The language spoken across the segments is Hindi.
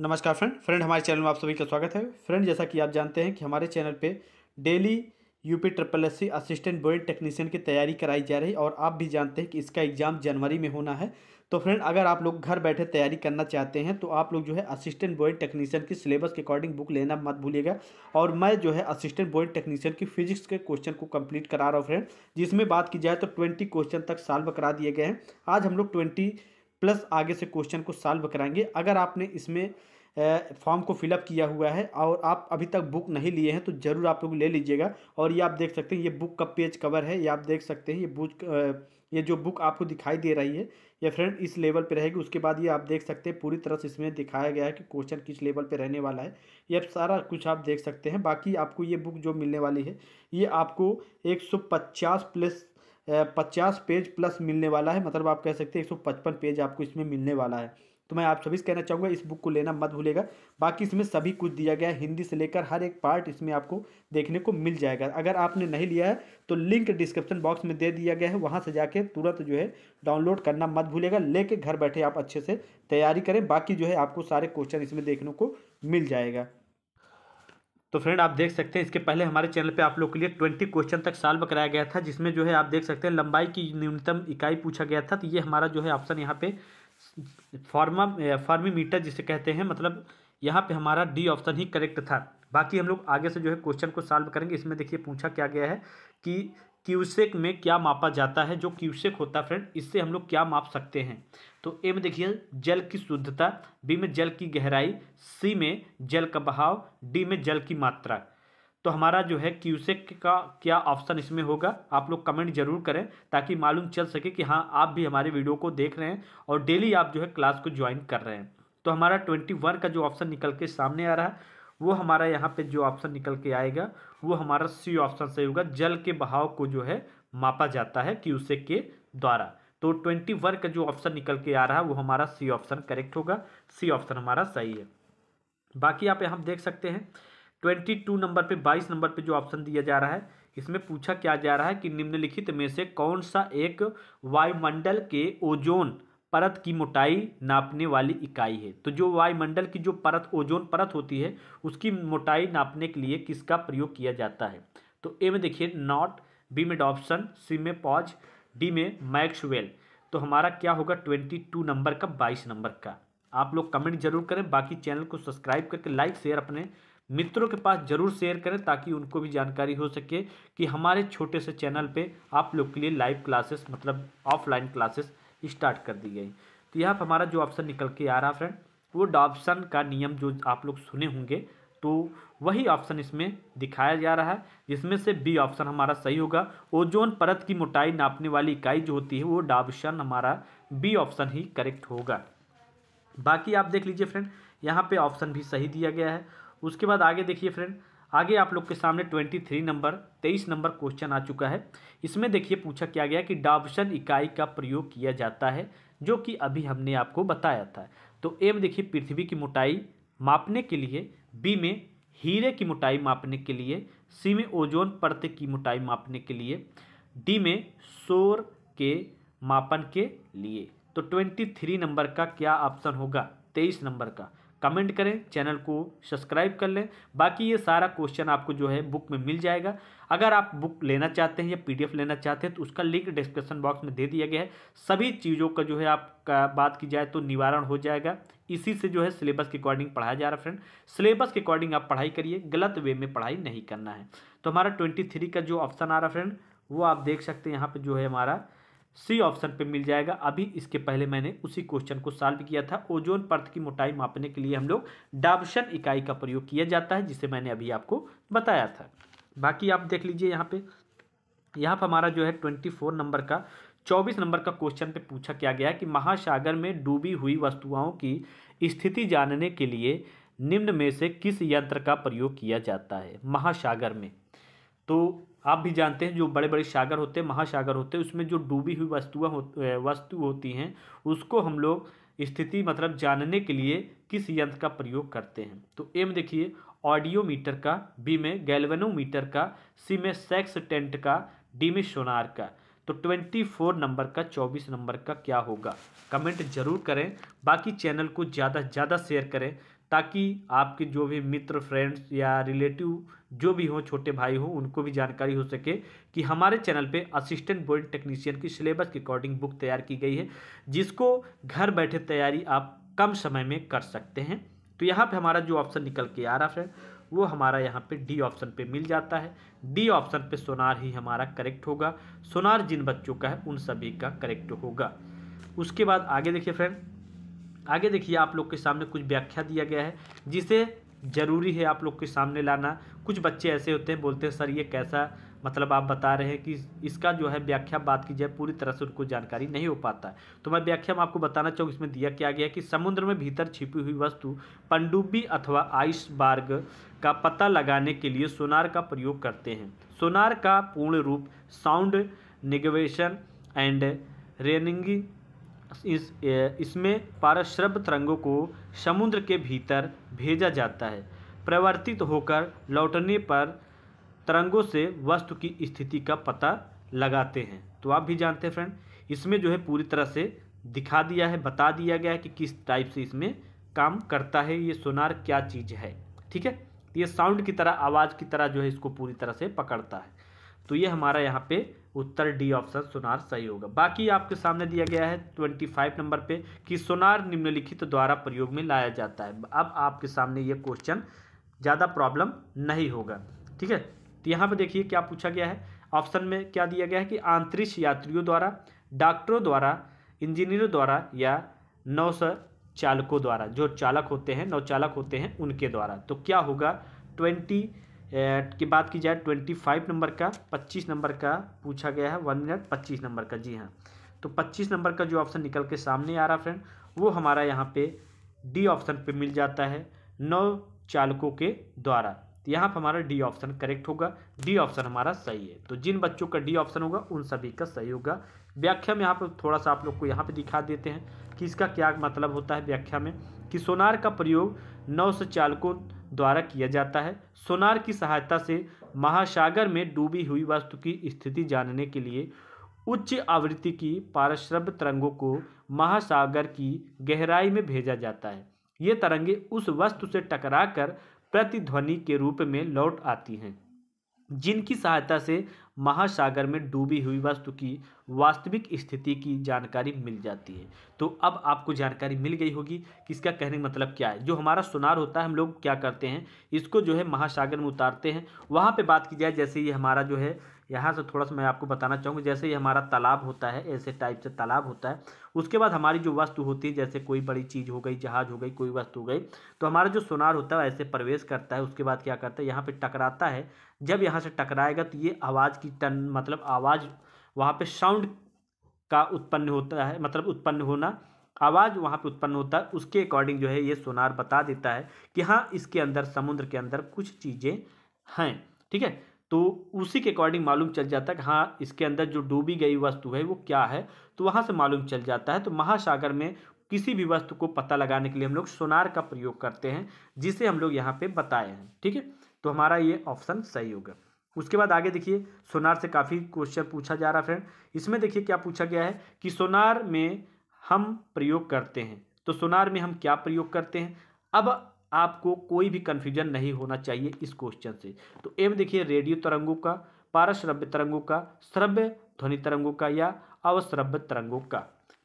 नमस्कार फ्रेंड फ्रेंड हमारे चैनल में आप सभी का स्वागत है फ्रेंड जैसा कि आप जानते हैं कि हमारे चैनल पे daily UP triple S C assistant board technician की तैयारी कराई जा रही है और आप भी जानते हैं कि इसका एग्ज़ाम जनवरी में होना है तो फ्रेंड अगर आप लोग घर बैठे तैयारी करना चाहते हैं तो आप लोग जो है असिस्टेंट बोर्ड टेक्नीशियन की सिलेबस के अकॉर्डिंग बुक लेना मत भूलिएगा और मैं जो है असिस्टेंट बोर्ड टेक्नीशियन की फिजिक्स के क्वेश्चन को कंप्लीट करा रहा हूँ फ्रेंड जिसमें बात की जाए तो ट्वेंटी क्वेश्चन तक साल्व करा दिए गए हैं आज हम लोग ट्वेंटी 20... प्लस आगे से क्वेश्चन को सॉल्व कराएंगे अगर आपने इसमें फॉर्म को फिलअप किया हुआ है और आप अभी तक बुक नहीं लिए हैं तो ज़रूर आप लोग ले लीजिएगा और ये आप देख सकते हैं ये बुक का पेज कवर है ये आप देख सकते हैं ये बुक ये जो बुक आपको दिखाई दे रही है ये फ्रेंड इस लेवल पे रहेगी उसके बाद ये आप देख सकते हैं पूरी तरह से इसमें दिखाया गया है कि क्वेश्चन किस लेवल पर रहने वाला है ये सारा कुछ आप देख सकते हैं बाकी आपको ये बुक जो मिलने वाली है ये आपको एक प्लस पचास पेज प्लस मिलने वाला है मतलब आप कह सकते हैं एक सौ पचपन पेज आपको इसमें मिलने वाला है तो मैं आप सभी से कहना चाहूँगा इस बुक को लेना मत भूलेगा बाकी इसमें सभी कुछ दिया गया है हिंदी से लेकर हर एक पार्ट इसमें आपको देखने को मिल जाएगा अगर आपने नहीं लिया है तो लिंक डिस्क्रिप्शन बॉक्स में दे दिया गया है वहाँ से जाके तुरंत जो है डाउनलोड करना मत भूलेगा लेके घर बैठे आप अच्छे से तैयारी करें बाकी जो है आपको सारे क्वेश्चन इसमें देखने को मिल जाएगा तो फ्रेंड आप देख सकते हैं इसके पहले हमारे चैनल पे आप लोग के लिए ट्वेंटी क्वेश्चन तक सॉल्व कराया गया था जिसमें जो है आप देख सकते हैं लंबाई की न्यूनतम इकाई पूछा गया था तो ये हमारा जो है ऑप्शन यहाँ पे फॉर्मा फार्मीमीटर जिसे कहते हैं मतलब यहाँ पे हमारा डी ऑप्शन ही करेक्ट था बाकी हम लोग आगे से जो है क्वेश्चन को सॉल्व करेंगे इसमें देखिए पूछा क्या गया है कि क्यूसेक में क्या मापा जाता है जो क्यूसेक होता है फ्रेंड इससे हम लोग क्या माप सकते हैं तो ए में देखिए जल की शुद्धता बी में जल की गहराई सी में जल का बहाव डी में जल की मात्रा तो हमारा जो है क्यूसेक का क्या ऑप्शन इसमें होगा आप लोग कमेंट जरूर करें ताकि मालूम चल सके कि हाँ आप भी हमारे वीडियो को देख रहे हैं और डेली आप जो है क्लास को ज्वाइन कर रहे हैं तो हमारा ट्वेंटी वन का जो ऑप्शन निकल के सामने आ रहा है वो हमारा यहाँ पे जो ऑप्शन निकल के आएगा वो हमारा सी ऑप्शन सही होगा जल के बहाव को जो है मापा जाता है उसे के द्वारा तो ट्वेंटी वर्ग का जो ऑप्शन निकल के आ रहा है वो हमारा सी ऑप्शन करेक्ट होगा सी ऑप्शन हमारा सही है बाकी आप यहाँ देख सकते हैं ट्वेंटी टू नंबर पे बाईस नंबर पे जो ऑप्शन दिया जा रहा है इसमें पूछा क्या जा रहा है कि निम्नलिखित में से कौन सा एक वायुमंडल के ओजोन परत की मोटाई नापने वाली इकाई है तो जो वायुमंडल की जो परत ओजोन परत होती है उसकी मोटाई नापने के लिए किसका प्रयोग किया जाता है तो ए में देखिए नॉट बी में डॉप्सन सी में पॉज डी में मैक्सवेल तो हमारा क्या होगा ट्वेंटी टू नंबर का बाईस नंबर का आप लोग कमेंट जरूर करें बाकी चैनल को सब्सक्राइब करके लाइक शेयर अपने मित्रों के पास जरूर शेयर करें ताकि उनको भी जानकारी हो सके कि हमारे छोटे से चैनल पे आप लोग के लिए लाइव क्लासेस मतलब ऑफलाइन क्लासेस स्टार्ट कर दी गई तो यहाँ पर हमारा जो ऑप्शन निकल के आ रहा फ्रेंड वो डॉप्शन का नियम जो आप लोग सुने होंगे तो वही ऑप्शन इसमें दिखाया जा रहा है जिसमें से बी ऑप्शन हमारा सही होगा ओजोन परत की मोटाई नापने वाली इकाई जो होती है वो डॉप्शन हमारा बी ऑप्शन ही करेक्ट होगा बाकी आप देख लीजिए फ्रेंड यहाँ पे ऑप्शन भी सही दिया गया है उसके बाद आगे देखिए फ्रेंड आगे आप लोग के सामने ट्वेंटी थ्री नंबर तेईस नंबर क्वेश्चन आ चुका है इसमें देखिए पूछा क्या गया कि डाबसन इकाई का प्रयोग किया जाता है जो कि अभी हमने आपको बताया था तो ए में देखिए पृथ्वी की मोटाई मापने के लिए बी में हीरे की मोटाई मापने के लिए सी में ओजोन परत की मोटाई मापने के लिए डी में शोर के मापन के लिए तो ट्वेंटी थ्री नंबर का क्या ऑप्शन होगा तेईस नंबर का कमेंट करें चैनल को सब्सक्राइब कर लें बाकी ये सारा क्वेश्चन आपको जो है बुक में मिल जाएगा अगर आप बुक लेना चाहते हैं या पीडीएफ लेना चाहते हैं तो उसका लिंक डिस्क्रिप्शन बॉक्स में दे दिया गया है सभी चीज़ों का जो है आप बात की जाए तो निवारण हो जाएगा इसी से जो है सिलेबस के अकॉर्डिंग पढ़ाया जा रहा है फ्रेंड सिलेबस के अकॉर्डिंग आप पढ़ाई करिए गलत वे में पढ़ाई नहीं करना है तो हमारा ट्वेंटी का जो ऑप्शन आ रहा है फ्रेंड वो आप देख सकते हैं यहाँ पर जो है हमारा सी ऑप्शन पे मिल जाएगा अभी इसके पहले मैंने उसी क्वेश्चन को सॉल्व किया था ओजोन पर्त की मोटाई मापने के लिए हम लोग डाबशन इकाई का प्रयोग किया जाता है जिसे मैंने अभी आपको बताया था बाकी आप देख लीजिए यहाँ पे यहाँ पर हमारा जो है ट्वेंटी फोर नंबर का चौबीस नंबर का क्वेश्चन पे पूछा क्या गया कि महासागर में डूबी हुई वस्तुओं की स्थिति जानने के लिए निम्न में से किस यंत्र का प्रयोग किया जाता है महासागर में तो आप भी जानते हैं जो बड़े बड़े सागर होते हैं महासागर होते हैं उसमें जो डूबी हुई वस्तुएं हो, वस्तु होती हैं उसको हम लोग स्थिति मतलब जानने के लिए किस यंत्र का प्रयोग करते हैं तो ए में देखिए ऑडियोमीटर का बी में गैल्वेनोमीटर का सी में सेक्स टेंट का डी में सोनार का तो ट्वेंटी फोर नंबर का चौबीस नंबर का क्या होगा कमेंट जरूर करें बाकी चैनल को ज़्यादा से ज़्यादा शेयर करें ताकि आपके जो भी मित्र फ्रेंड्स या रिलेटिव जो भी हो छोटे भाई हो उनको भी जानकारी हो सके कि हमारे चैनल पे असिस्टेंट बोर्ड टेक्नीशियन की सिलेबस के अकॉर्डिंग बुक तैयार की गई है जिसको घर बैठे तैयारी आप कम समय में कर सकते हैं तो यहाँ पे हमारा जो ऑप्शन निकल के आ रहा है वो हमारा यहाँ पे डी ऑप्शन पे मिल जाता है डी ऑप्शन पे सोनार ही हमारा करेक्ट होगा सोनार जिन बच्चों का है उन सभी का करेक्ट होगा उसके बाद आगे देखिए फ्रेंड आगे देखिए आप लोग के सामने कुछ व्याख्या दिया गया है जिसे ज़रूरी है आप लोग के सामने लाना कुछ बच्चे ऐसे होते हैं बोलते हैं सर ये कैसा मतलब आप बता रहे हैं कि इसका जो है व्याख्या बात की जाए पूरी तरह से उनको जानकारी नहीं हो पाता तो मैं व्याख्या में आपको बताना चाहूँ इसमें दिया क्या गया कि समुद्र में भीतर छिपी हुई वस्तु पंडुब्बी अथवा आइसबार्ग का पता लगाने के लिए सोनार का प्रयोग करते हैं सोनार का पूर्ण रूप साउंड निगवेशन एंड रेनिंगी इस इसमें पाराश्रभ तरंगों को समुद्र के भीतर भेजा जाता है परिवर्तित होकर लौटने पर तरंगों से वस्तु की स्थिति का पता लगाते हैं तो आप भी जानते हैं फ्रेंड इसमें जो है पूरी तरह से दिखा दिया है बता दिया गया है कि किस टाइप से इसमें काम करता है ये सोनार क्या चीज़ है ठीक है ये साउंड की तरह आवाज़ की तरह जो है इसको पूरी तरह से पकड़ता है तो ये हमारा यहाँ पे उत्तर डी ऑप्शन सोनार सही होगा बाकी आपके सामने दिया गया है ट्वेंटी फाइव नंबर पे कि सोनार निम्नलिखित द्वारा प्रयोग में लाया जाता है अब आपके सामने ये क्वेश्चन ज़्यादा प्रॉब्लम नहीं होगा ठीक है तो यहाँ पर देखिए क्या पूछा गया है ऑप्शन में क्या दिया गया है कि आंतरिक यात्रियों द्वारा डॉक्टरों द्वारा इंजीनियरों द्वारा या नौ चालकों द्वारा जो चालक होते हैं नौचालक होते हैं उनके द्वारा तो क्या होगा ट्वेंटी की बात की जाए ट्वेंटी फाइव नंबर का पच्चीस नंबर का पूछा गया है वन मिनट पच्चीस नंबर का जी हाँ तो पच्चीस नंबर का जो ऑप्शन निकल के सामने आ रहा फ्रेंड वो हमारा यहाँ पे डी ऑप्शन पे मिल जाता है नौ चालकों के द्वारा तो यहाँ पर हमारा डी ऑप्शन करेक्ट होगा डी ऑप्शन हमारा सही है तो जिन बच्चों का डी ऑप्शन होगा उन सभी का सही होगा व्याख्या में यहाँ पर थोड़ा सा आप लोग को यहाँ पर दिखा देते हैं कि इसका क्या मतलब होता है व्याख्या में कि सोनार का प्रयोग नौ चालकों द्वारा किया जाता है सोनार की सहायता से महासागर में डूबी हुई वस्तु की स्थिति जानने के लिए उच्च आवृत्ति की पारश्रभ तरंगों को महासागर की गहराई में भेजा जाता है ये तरंगे उस वस्तु से टकराकर प्रतिध्वनि के रूप में लौट आती हैं जिनकी सहायता से महासागर में डूबी हुई वस्तु की वास्तविक स्थिति की जानकारी मिल जाती है तो अब आपको जानकारी मिल गई होगी कि इसका कहने का मतलब क्या है जो हमारा सुनार होता है हम लोग क्या करते हैं इसको जो है महासागर में उतारते हैं वहाँ पर बात की जाए जैसे ये हमारा जो है यहाँ से थोड़ा सा मैं आपको बताना चाहूँगा जैसे ये हमारा तालाब होता है ऐसे टाइप से तालाब होता है उसके बाद हमारी जो वस्तु होती है जैसे कोई बड़ी चीज़ हो गई जहाज़ हो गई कोई वस्तु हो गई तो हमारा जो सोनार होता है ऐसे प्रवेश करता है उसके बाद क्या करता है यहाँ पर टकराता है जब यहाँ से टकराएगा तो ये आवाज़ की टन मतलब आवाज़ वहाँ पे साउंड का उत्पन्न होता है मतलब उत्पन्न होना आवाज़ वहाँ पे उत्पन्न होता है उसके अकॉर्डिंग जो है ये सोनार बता देता है कि हाँ इसके अंदर समुद्र के अंदर कुछ चीज़ें हैं ठीक है तो उसी के अकॉर्डिंग मालूम चल जाता है कि हाँ इसके अंदर जो डूबी गई वस्तु है वो क्या है तो वहाँ से मालूम चल जाता है तो महासागर में किसी भी वस्तु को पता लगाने के लिए हम लोग सोनार का प्रयोग करते हैं जिसे हम लोग यहाँ पे बताए हैं ठीक है तो हमारा ये ऑप्शन सही होगा उसके बाद आगे देखिए सोनार से काफ़ी क्वेश्चन पूछा जा रहा फ्रेंड इसमें देखिए क्या पूछा गया है कि सोनार में हम प्रयोग करते हैं तो सोनार में हम क्या प्रयोग करते हैं अब आपको कोई भी कन्फ्यूजन नहीं होना चाहिए इस क्वेश्चन से तो एम देखिए रेडियो तरंगों का पारश्रव्य तरंगों का श्रव्य ध्वनि तरंगों का या अवश्रव्य तरंगों का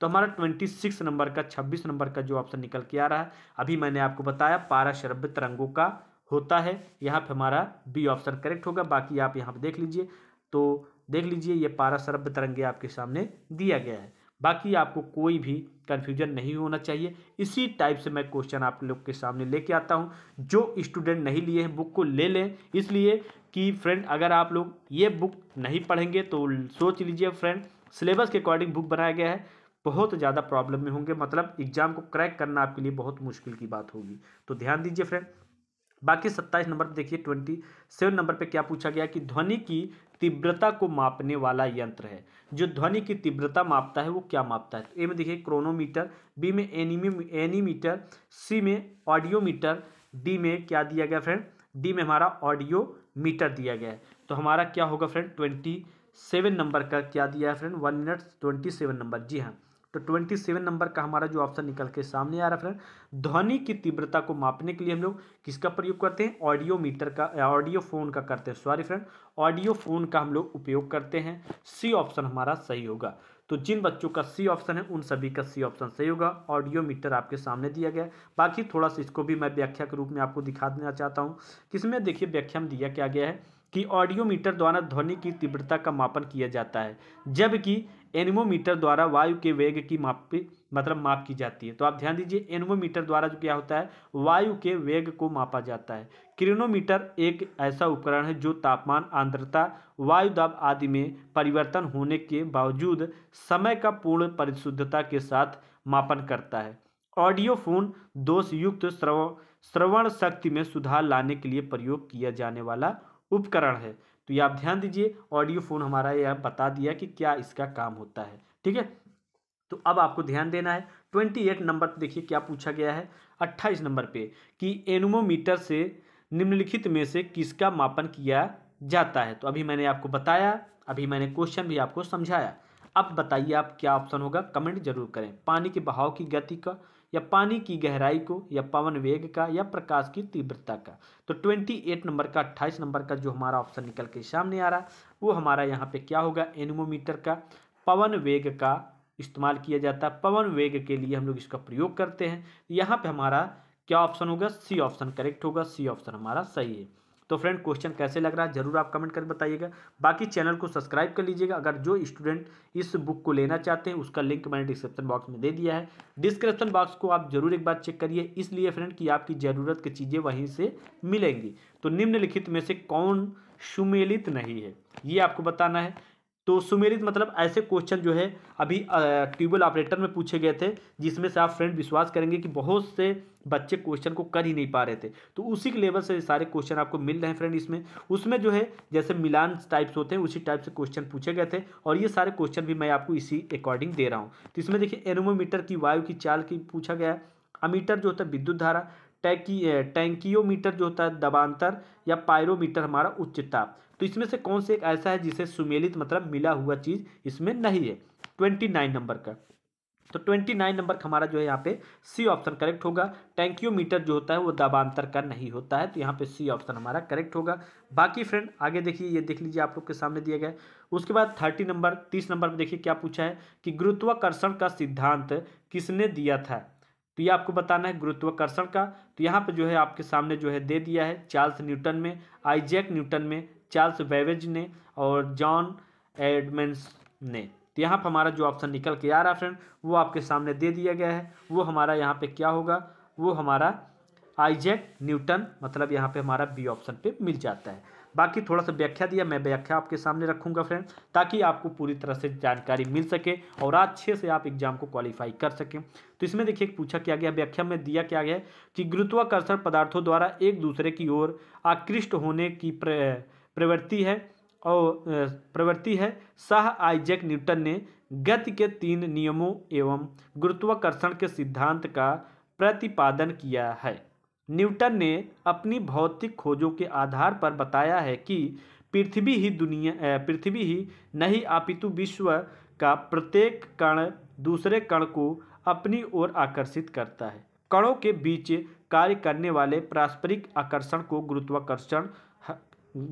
तो हमारा ट्वेंटी सिक्स नंबर का छब्बीस नंबर का जो ऑप्शन निकल के आ रहा है अभी मैंने आपको बताया पाराश्रव्य तरंगों का होता है यहाँ पे हमारा बी ऑप्शन करेक्ट होगा बाकी आप यहाँ पे देख लीजिए तो देख लीजिए ये पारा सर्व तरंगे आपके सामने दिया गया है बाकी आपको कोई भी कन्फ्यूजन नहीं होना चाहिए इसी टाइप से मैं क्वेश्चन आप लोग के सामने लेके आता हूँ जो स्टूडेंट नहीं लिए हैं बुक को ले लें इसलिए कि फ्रेंड अगर आप लोग ये बुक नहीं पढ़ेंगे तो सोच लीजिए फ्रेंड सिलेबस के अकॉर्डिंग बुक बनाया गया है बहुत ज़्यादा प्रॉब्लम में होंगे मतलब एग्ज़ाम को क्रैक करना आपके लिए बहुत मुश्किल की बात होगी तो ध्यान दीजिए फ्रेंड बाकी सत्ताईस नंबर देखिए ट्वेंटी सेवन नंबर पे क्या पूछा गया कि ध्वनि की तीव्रता को मापने वाला यंत्र है जो ध्वनि की तीव्रता मापता है वो क्या मापता है तो ए में देखिए क्रोनोमीटर बी में एनिमी एनीमीटर सी में ऑडियोमीटर डी में क्या दिया गया फ्रेंड डी में हमारा ऑडियो मीटर दिया गया है तो हमारा क्या होगा फ्रेंड ट्वेंटी सेवन नंबर का क्या दिया है friend one minute twenty seven number जी हाँ तो ट्वेंटी सेवन नंबर का हमारा जो ऑप्शन निकल के सामने आ रहा है फ्रेंड ध्वनि की तीव्रता को मापने के लिए हम लोग किसका प्रयोग करते हैं ऑडियो मीटर का ऑडियो फोन का करते हैं सॉरी फ्रेंड ऑडियो फोन का हम लोग उपयोग करते हैं सी ऑप्शन हमारा सही होगा तो जिन बच्चों का सी ऑप्शन है उन सभी का सी ऑप्शन सही होगा ऑडियो मीटर आपके सामने दिया गया है बाकी थोड़ा सा इसको भी मैं व्याख्या के रूप में आपको दिखा देना चाहता हूँ किसमें देखिए व्याख्या में दिया क्या गया है कि ऑडियो मीटर द्वारा ध्वनि की तीव्रता का मापन किया जाता है जबकि एनिमोमीटर द्वारा वायु के वेग की माप मतलब माप की जाती है तो आप ध्यान दीजिए एनिमोमीटर द्वारा जो क्या होता है वायु के वेग को मापा जाता है क्रिनोमीटर एक ऐसा उपकरण है जो तापमान आंद्रता वायु दाब आदि में परिवर्तन होने के बावजूद समय का पूर्ण परिशुद्धता के साथ मापन करता है ऑडियोफोन दोष युक्त श्रवण श्रवण शक्ति में सुधार लाने के लिए प्रयोग किया जाने वाला उपकरण है तो ये आप ध्यान दीजिए ऑडियो फोन हमारा यह बता दिया कि क्या इसका काम होता है ठीक है तो अब आपको ध्यान देना है ट्वेंटी एट नंबर पर देखिए क्या पूछा गया है अट्ठाईस नंबर पे कि एनोमोमीटर से निम्नलिखित में से किसका मापन किया जाता है तो अभी मैंने आपको बताया अभी मैंने क्वेश्चन भी आपको समझाया अब बताइए आप क्या ऑप्शन होगा कमेंट जरूर करें पानी के बहाव की गति का या पानी की गहराई को या पवन वेग का या प्रकाश की तीव्रता का तो ट्वेंटी एट नंबर का अट्ठाईस नंबर का जो हमारा ऑप्शन निकल के सामने आ रहा वो हमारा यहाँ पे क्या होगा एनिमोमीटर का पवन वेग का इस्तेमाल किया जाता है पवन वेग के लिए हम लोग इसका प्रयोग करते हैं यहाँ पर हमारा क्या ऑप्शन होगा सी ऑप्शन करेक्ट होगा सी ऑप्शन हमारा सही है तो फ्रेंड क्वेश्चन कैसे लग रहा है जरूर आप कमेंट कर बताइएगा बाकी चैनल को सब्सक्राइब कर लीजिएगा अगर जो स्टूडेंट इस बुक को लेना चाहते हैं उसका लिंक मैंने डिस्क्रिप्शन बॉक्स में दे दिया है डिस्क्रिप्शन बॉक्स को आप जरूर एक बार चेक करिए इसलिए फ्रेंड कि आपकी ज़रूरत की चीज़ें वहीं से मिलेंगी तो निम्नलिखित में से कौन सुमेलित नहीं है ये आपको बताना है तो सुमेरित मतलब ऐसे क्वेश्चन जो है अभी ट्यूबल ऑपरेटर में पूछे गए थे जिसमें से आप फ्रेंड विश्वास करेंगे कि बहुत से बच्चे क्वेश्चन को कर ही नहीं पा रहे थे तो उसी के लेवल से सारे क्वेश्चन आपको मिल रहे हैं फ्रेंड इसमें उसमें जो है जैसे मिलान टाइप्स होते हैं उसी टाइप से क्वेश्चन पूछे गए थे और ये सारे क्वेश्चन भी मैं आपको इसी अकॉर्डिंग दे रहा हूँ तो इसमें देखिए एनोमोमीटर की वायु की चाल की पूछा गया अमीटर जो होता है विद्युत धारा टैकी टैंकियोमीटर जो होता है दबांतर या पायरोमीटर हमारा उच्चता तो इसमें से कौन से एक ऐसा है जिसे सुमेलित मतलब मिला हुआ चीज़ इसमें नहीं है ट्वेंटी नाइन नंबर का तो ट्वेंटी नाइन नंबर हमारा जो है यहाँ पे सी ऑप्शन करेक्ट होगा टैंकियोमीटर जो होता है वो दबांतर का नहीं होता है तो यहाँ पे सी ऑप्शन हमारा करेक्ट होगा बाकी फ्रेंड आगे देखिए ये देख लीजिए आप लोग के सामने दिया गया उसके बाद थर्टी नंबर तीस नंबर में देखिए क्या पूछा है कि गुरुत्वाकर्षण का सिद्धांत किसने दिया था तो ये आपको बताना है गुरुत्वाकर्षण का तो यहाँ पर जो है आपके सामने जो है दे दिया है चार्ल्स न्यूटन में आइजैक न्यूटन में चार्ल्स बेवेज ने और जॉन एडमेंस ने तो यहाँ पर हमारा जो ऑप्शन निकल के आ रहा फ्रेंड वो आपके सामने दे दिया गया है वो हमारा यहाँ पे क्या होगा वो हमारा आइजैक न्यूटन मतलब यहाँ पे हमारा बी ऑप्शन पे मिल जाता है बाकी थोड़ा सा व्याख्या दिया मैं व्याख्या आपके सामने रखूँगा फ्रेंड ताकि आपको पूरी तरह से जानकारी मिल सके और अच्छे से आप एग्जाम को क्वालिफाई कर सकें तो इसमें देखिए पूछा क्या गया व्याख्या में दिया क्या गया कि गुरुत्वाकर्षण पदार्थों द्वारा एक दूसरे की ओर आकृष्ट होने की प्रवृत्ति है और प्रवृत्ति है शाह आइजैक न्यूटन ने गति के तीन नियमों एवं गुरुत्वाकर्षण के सिद्धांत का प्रतिपादन किया है न्यूटन ने अपनी भौतिक खोजों के आधार पर बताया है कि पृथ्वी ही दुनिया पृथ्वी ही नहीं आपितु विश्व का प्रत्येक कण दूसरे कण को अपनी ओर आकर्षित करता है कणों के बीच कार्य करने वाले पारस्परिक आकर्षण को गुरुत्वाकर्षण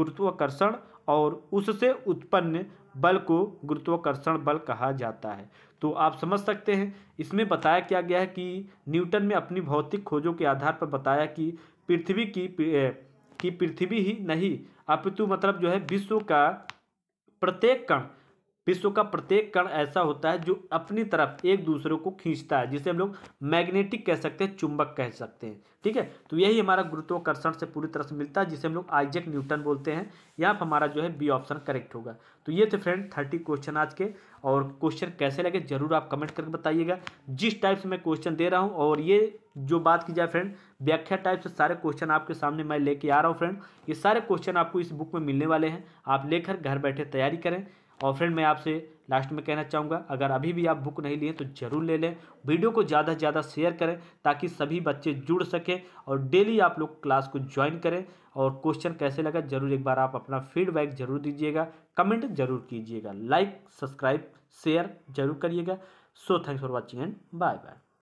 गुरुत्वाकर्षण और उससे उत्पन्न बल को गुरुत्वाकर्षण बल कहा जाता है तो आप समझ सकते हैं इसमें बताया क्या गया है कि न्यूटन ने अपनी भौतिक खोजों के आधार पर बताया कि पृथ्वी की कि पृथ्वी ही नहीं अपितु मतलब जो है विश्व का प्रत्येक कण विश्व का प्रत्येक कण ऐसा होता है जो अपनी तरफ एक दूसरे को खींचता है जिसे हम लोग मैग्नेटिक कह सकते हैं चुंबक कह सकते हैं ठीक है तो यही हमारा गुरुत्वाकर्षण से पूरी तरह से मिलता है जिसे हम लोग आइजेक न्यूटन बोलते हैं यहाँ पर हमारा जो है बी ऑप्शन करेक्ट होगा तो ये थे फ्रेंड थर्टी क्वेश्चन आज के और क्वेश्चन कैसे लगे जरूर आप कमेंट करके बताइएगा जिस टाइप से मैं क्वेश्चन दे रहा हूँ और ये जो बात की जाए फ्रेंड व्याख्या टाइप से सारे क्वेश्चन आपके सामने मैं लेके आ रहा हूँ फ्रेंड ये सारे क्वेश्चन आपको इस बुक में मिलने वाले हैं आप लेकर घर बैठे तैयारी करें और फ्रेंड मैं आपसे लास्ट में कहना चाहूँगा अगर अभी भी आप बुक नहीं लिए तो ज़रूर ले लें वीडियो को ज़्यादा से ज़्यादा शेयर करें ताकि सभी बच्चे जुड़ सकें और डेली आप लोग क्लास को ज्वाइन करें और क्वेश्चन कैसे लगा ज़रूर एक बार आप अपना फीडबैक ज़रूर दीजिएगा कमेंट ज़रूर कीजिएगा लाइक सब्सक्राइब शेयर जरूर करिएगा so thanks for watching and bye bye